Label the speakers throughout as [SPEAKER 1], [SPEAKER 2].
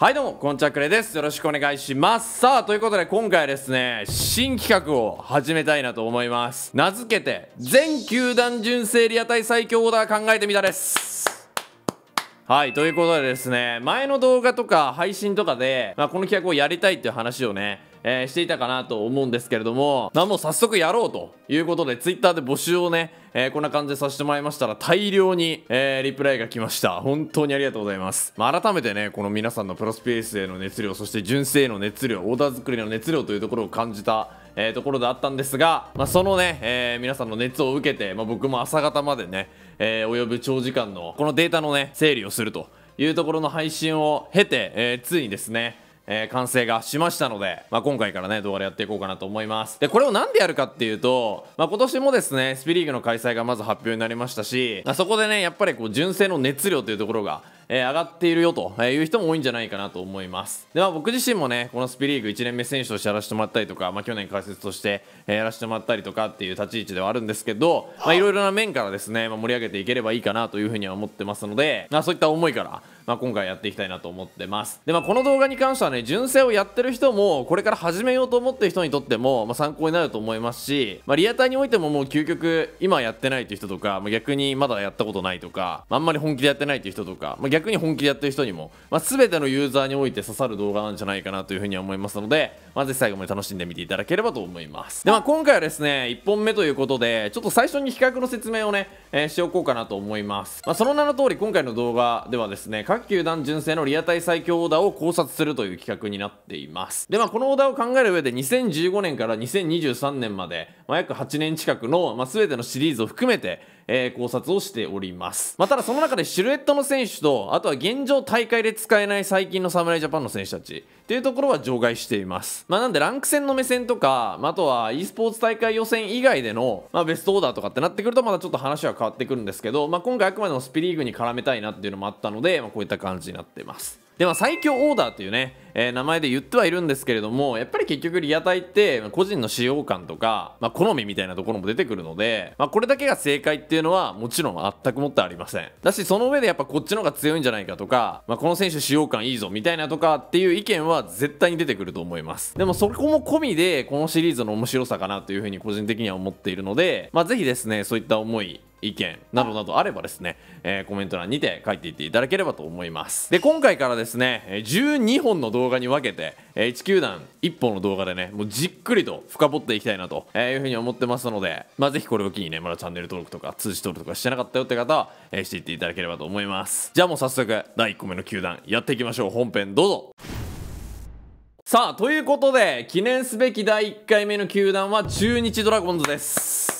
[SPEAKER 1] はいどうも、こんちゃくれです。よろしくお願いします。さあ、ということで今回はですね、新企画を始めたいなと思います。名付けて、全球団純正リアタイ最強オーダー考えてみたです。はい、ということでですね、前の動画とか配信とかで、まあ、この企画をやりたいっていう話をね、えー、していたかなと思うんですけれども、なもう早速やろうということで、Twitter で募集をね、えー、こんな感じでさせてもらいましたら、大量に、えー、リプライが来ました。本当にありがとうございます。まあ、改めてね、この皆さんのプロスペースへの熱量、そして純正への熱量、オーダー作りの熱量というところを感じた、えー、ところであったんですが、まあ、そのね、えー、皆さんの熱を受けて、まあ、僕も朝方までね、えー、及ぶ長時間のこのデータのね整理をするというところの配信を経て、えー、ついにですねえー、完成がしましたので、まあ、今回からね動画でやっていこうかなと思いますでこれを何でやるかっていうと、まあ、今年もですねスピリーグの開催がまず発表になりましたし、まあ、そこでねやっぱりこう純正の熱量というところが、えー、上がっているよという人も多いんじゃないかなと思いますで、まあ、僕自身もねこのスピリーグ1年目選手としてやらせてもらったりとか、まあ、去年解説として、えやらせてもらったりとかっていう立ち位置ではあるんですけどいろいろな面からですね、まあ、盛り上げていければいいかなというふうには思ってますので、まあ、そういった思いからまあ、今回やっていきたいなと思ってますで、まあ、この動画に関してはね純正をやってる人もこれから始めようと思ってる人にとっても、まあ、参考になると思いますし、まあ、リアタイにおいてももう究極今やってないっていう人とか、まあ、逆にまだやったことないとか、まあ、んまり本気でやってないっていう人とか、まあ、逆に本気でやってる人にも、まあ、全てのユーザーにおいて刺さる動画なんじゃないかなというふうには思いますので、まあ、ぜひ最後まで楽しんでみていただければと思いますで、まあ、今回はですね1本目ということでちょっと最初に比較の説明をね、えー、しておこうかなと思います、まあ、その名の通り今回の動画ではですね各球団純正のリアタイ最強オーダーを考察するという企画になっています。で、まあ、このオーダーを考える上で、2015年から2023年まで、まあ、約8年近くの、まあ、全てのシリーズを含めて、えー、考察をしております。まあ、ただその中でシルエットの選手と、あとは現状大会で使えない最近の侍ジャパンの選手たちっていうところは除外しています。まあ、なんでランク戦の目線とか、まあ、あとは e スポーツ大会予選以外での、まあ、ベストオーダーとかってなってくるとまだちょっと話は変わってくるんですけど、まあ、今回あくまでもスピリーグに絡めたいなっていうのもあったので、まあ、こういった感じになってます。でまあ最強オーダーというねえー、名前で言ってはいるんですけれどもやっぱり結局リアタイって個人の使用感とか、まあ、好みみたいなところも出てくるので、まあ、これだけが正解っていうのはもちろん全くもってありませんだしその上でやっぱこっちの方が強いんじゃないかとか、まあ、この選手使用感いいぞみたいなとかっていう意見は絶対に出てくると思いますでもそこも込みでこのシリーズの面白さかなというふうに個人的には思っているので、まあ、ぜひですねそういった思い意見などなどあればですね、えー、コメント欄にて書いていっていただければと思いますで今回からですね12本の動画に分けて1球団1本の動画でねもうじっくりと深掘っていきたいなというふうに思ってますので、まあ、ぜひこれを機にねまだチャンネル登録とか通知登録とかしてなかったよって方は、えー、していっていただければと思いますじゃあもう早速第1個目の球団やっていきましょう本編どうぞさあということで記念すべき第1回目の球団は中日ドラゴンズです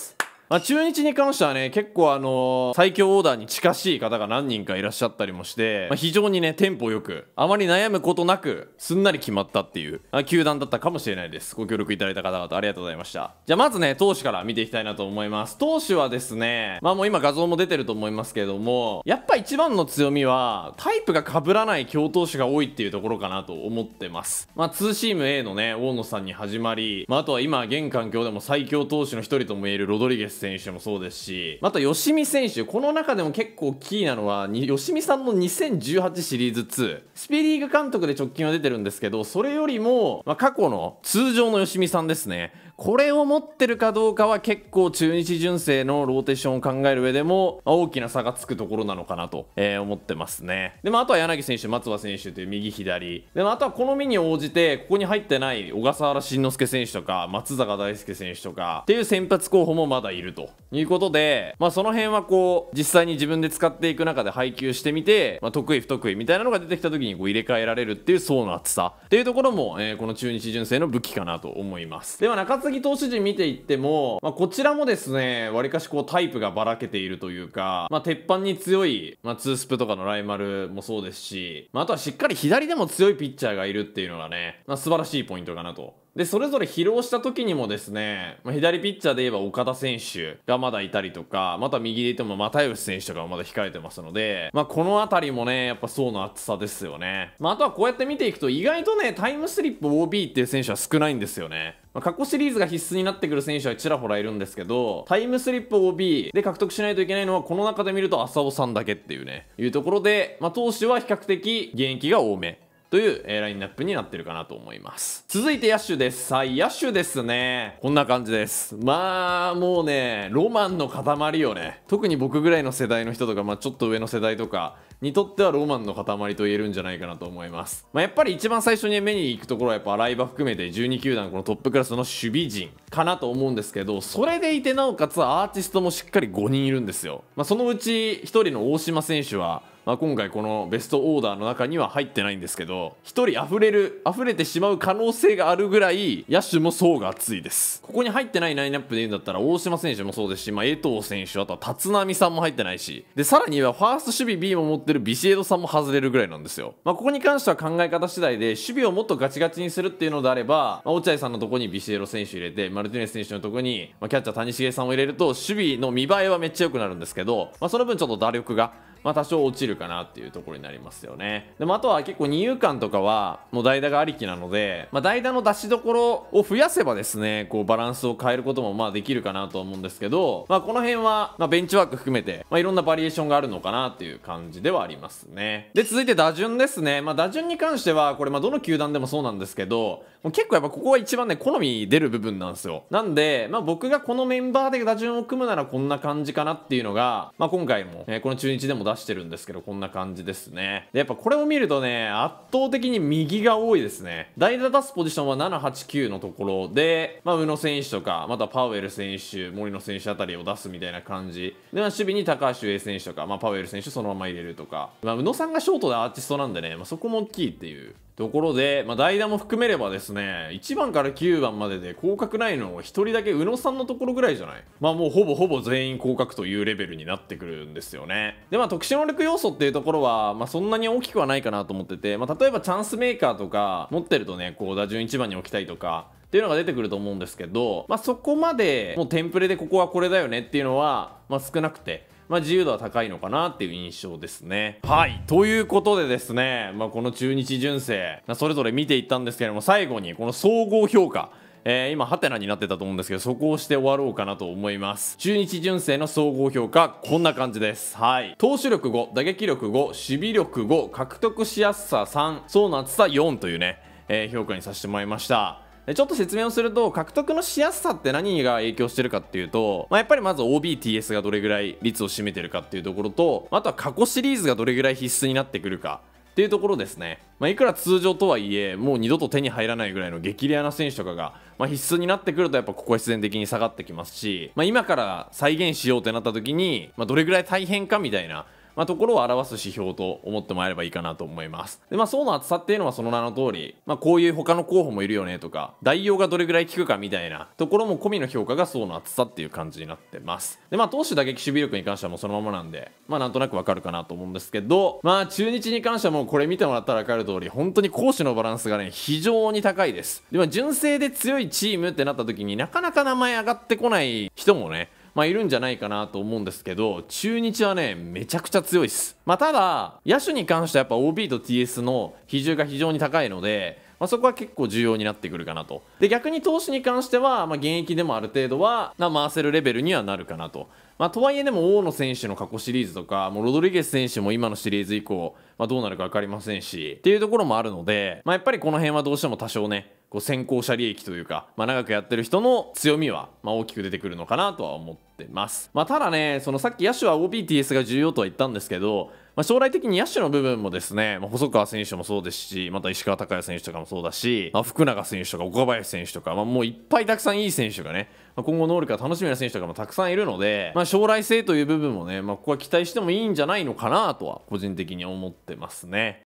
[SPEAKER 1] まあ、中日に関してはね、結構あのー、最強オーダーに近しい方が何人かいらっしゃったりもして、まあ、非常にね、テンポよく、あまり悩むことなく、すんなり決まったっていう、あ、球団だったかもしれないです。ご協力いただいた方々ありがとうございました。じゃあまずね、投手から見ていきたいなと思います。投手はですね、まあもう今画像も出てると思いますけれども、やっぱ一番の強みは、タイプが被らない強投手が多いっていうところかなと思ってます。まあ2シーム A のね、大野さんに始まり、まああとは今現環境でも最強投手の一人とも言えるロドリゲス選手もそうですし、また吉見選手、この中でも結構キーなのは、吉見さんの2018シリーズ2、スピリーグ監督で直近は出てるんですけど、それよりも、まあ、過去の通常の吉見さんですね。これを持ってるかどうかは結構中日純正のローテーションを考える上でも大きな差がつくところなのかなと、思ってますね。で、まあ、あとは柳選手、松葉選手という右左。で、まあ、あとは好みに応じて、ここに入ってない小笠原慎之介選手とか、松坂大輔選手とか、っていう先発候補もまだいるということで、まあ、その辺はこう、実際に自分で使っていく中で配球してみて、まあ、得意不得意みたいなのが出てきた時にこう入れ替えられるっていう層の厚さっていうところも、えー、この中日純正の武器かなと思います。では、中継先投手陣見ていっても、まあ、こちらもですね、わりかしこうタイプがばらけているというか、まあ、鉄板に強い、まあ、ツースプとかのライマルもそうですし、まあ、あとはしっかり左でも強いピッチャーがいるっていうのがね、まあ、素晴らしいポイントかなと。で、それぞれ疲労した時にもですね、まあ、左ピッチャーで言えば岡田選手がまだいたりとか、また右で言っても又吉選手とかまだ控えてますので、まあ、このあたりもね、やっぱ層の厚さですよね。まあ、あとはこうやって見ていくと、意外とね、タイムスリップ OB っていう選手は少ないんですよね。まあ、過去シリーズが必須になってくる選手はちらほらいるんですけど、タイムスリップ OB で獲得しないといけないのは、この中で見ると浅尾さんだけっていうね、いうところで、まあ、投手は比較的現役が多め。という、えー、ラインナップになってるかなと思います。続いて野手です。はい、野手ですね。こんな感じです。まあ、もうね、ロマンの塊よね。特に僕ぐらいの世代の人とか、まあちょっと上の世代とかにとってはロマンの塊と言えるんじゃないかなと思います。まあやっぱり一番最初に目に行くところはやっぱライバ含めて12球団このトップクラスの守備陣かなと思うんですけど、それでいてなおかつアーティストもしっかり5人いるんですよ。まあそのうち1人の大島選手は、まあ、今回このベストオーダーの中には入ってないんですけど1人溢れる溢れてしまう可能性があるぐらい野手も層が厚いですここに入ってないラインナップで言うんだったら大島選手もそうですし、まあ、江藤選手あとは立浪さんも入ってないしでさらにはファースト守備 B も持ってるビシエドさんも外れるぐらいなんですよ、まあ、ここに関しては考え方次第で守備をもっとガチガチにするっていうのであれば、まあ、落合さんのとこにビシエド選手入れてマルティネス選手のとこに、まあ、キャッチャー谷繁さんを入れると守備の見栄えはめっちゃ良くなるんですけど、まあ、その分ちょっと打力がまあ、多少落ちるかなっていうところになりますよね。でもあとは結構二遊間とかはもう代打がありきなので、まあ、代打の出しどころを増やせばですね、こうバランスを変えることもまあできるかなと思うんですけど、まあ、この辺は、まあベンチワーク含めて、まあ、いろんなバリエーションがあるのかなっていう感じではありますね。で、続いて打順ですね。まあ、打順に関しては、これまあどの球団でもそうなんですけど、結構やっぱここは一番ね、好み出る部分なんですよ。なんで、まあ、僕がこのメンバーで打順を組むならこんな感じかなっていうのが、まあ、今回も、えー、この中日でも出してるんですけど、こんな感じですね。で、やっぱこれを見るとね、圧倒的に右が多いですね。代打出すポジションは7、8、9のところで、まあ、宇野選手とか、またパウエル選手、森野選手あたりを出すみたいな感じ。で、まあ、守備に高橋英選手とか、まあ、パウエル選手そのまま入れるとか、まあ、宇野さんがショートでアーティストなんでね、まあ、そこも大きいっていう。ところで、まあ、代打も含めればですね、1番から9番までで広角ないのを1人だけ宇野さんのところぐらいじゃないまあもうほぼほぼ全員広角というレベルになってくるんですよね。で、まあ殊能力要素っていうところは、まあ、そんなに大きくはないかなと思ってて、まあ、例えばチャンスメーカーとか持ってるとねこう打順1番に置きたいとかっていうのが出てくると思うんですけど、まあ、そこまでもうテンプレでここはこれだよねっていうのは、まあ、少なくて。まあ、自由度は高いのかなっていう印象ですね。はい。ということでですね、まあ、この中日純正、それぞれ見ていったんですけれども、最後にこの総合評価。えー、今、ハテナになってたと思うんですけど、そこをして終わろうかなと思います。中日純正の総合評価、こんな感じです。はい。投手力5、打撃力5、守備力5、獲得しやすさ3、層の厚さ4というね、えー、評価にさせてもらいました。ちょっと説明をすると獲得のしやすさって何が影響してるかっていうと、まあ、やっぱりまず OBTS がどれぐらい率を占めてるかっていうところとあとは過去シリーズがどれぐらい必須になってくるかっていうところですね、まあ、いくら通常とはいえもう二度と手に入らないぐらいの激レアな選手とかが、まあ、必須になってくるとやっぱここは必然的に下がってきますし、まあ、今から再現しようってなった時に、まどれぐらい大変かみたいなまあ、ところを表す指標と思ってもらえればいいかなと思います。で、まあ、層の厚さっていうのはその名の通り、まあ、こういう他の候補もいるよねとか、代用がどれぐらい効くかみたいなところも込みの評価が層の厚さっていう感じになってます。で、まあ、投手打撃守備力に関してはもうそのままなんで、まあ、なんとなくわかるかなと思うんですけど、まあ、中日に関してはもうこれ見てもらったらわかる通り、本当に攻守のバランスがね、非常に高いです。で、まあ、純正で強いチームってなった時になかなか名前上がってこない人もね、まあ、いるんじゃないかなと思うんですけど、中日はね、めちゃくちゃ強いです。まあ、ただ、野手に関してはやっぱ OB と TS の比重が非常に高いので、まあ、そこは結構重要になってくるかなと。で、逆に投手に関しては、まあ、現役でもある程度は、な、回せるレベルにはなるかなと。まあ、とはいえでも大野選手の過去シリーズとか、もうロドリゲス選手も今のシリーズ以降、まあ、どうなるか分かりませんし、っていうところもあるので、まあ、やっぱりこの辺はどうしても多少ね、こう先行者利益というか、まあ、長くやってる人の強みは、まあ、大きく出てくるのかなとは思ってます。まあ、ただね、そのさっき野手は OBTS が重要とは言ったんですけど、まあ、将来的に野手の部分もですね、まあ、細川選手もそうですし、また石川昂弥選手とかもそうだし、まあ、福永選手とか岡林選手とか、まあ、もういっぱいたくさんいい選手がね、今後能力が楽しみな選手とかもたくさんいるので、まあ、将来性という部分もね、まあ、ここは期待してもいいんじゃないのかなとは個人的に思ってますね。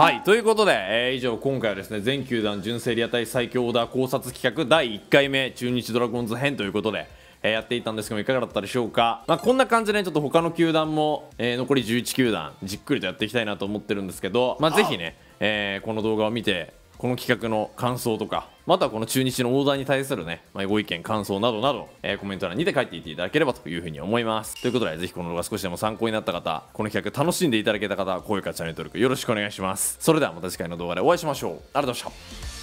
[SPEAKER 1] はいということで、えー、以上今回はですね全球団純正リア対最強オーダー考察企画第1回目中日ドラゴンズ編ということで。えー、やっていたんですけどもいかがだったでしょうか、まあ、こんな感じで、ね、ちょっと他の球団も、えー、残り11球団じっくりとやっていきたいなと思ってるんですけど、まあ、ね、えー、この動画を見てこの企画の感想とか、またはこの中日のオーダーに対するね、まあ、ご意見、感想などなど、えー、コメント欄にて書いていっていただければというふうに思います。ということで、ぜひこの動画少しでも参考になった方、この企画楽しんでいただけた方、高評価、チャンネル登録よろしくお願いします。それではまた次回の動画でお会いしましょう。ありがとうございました。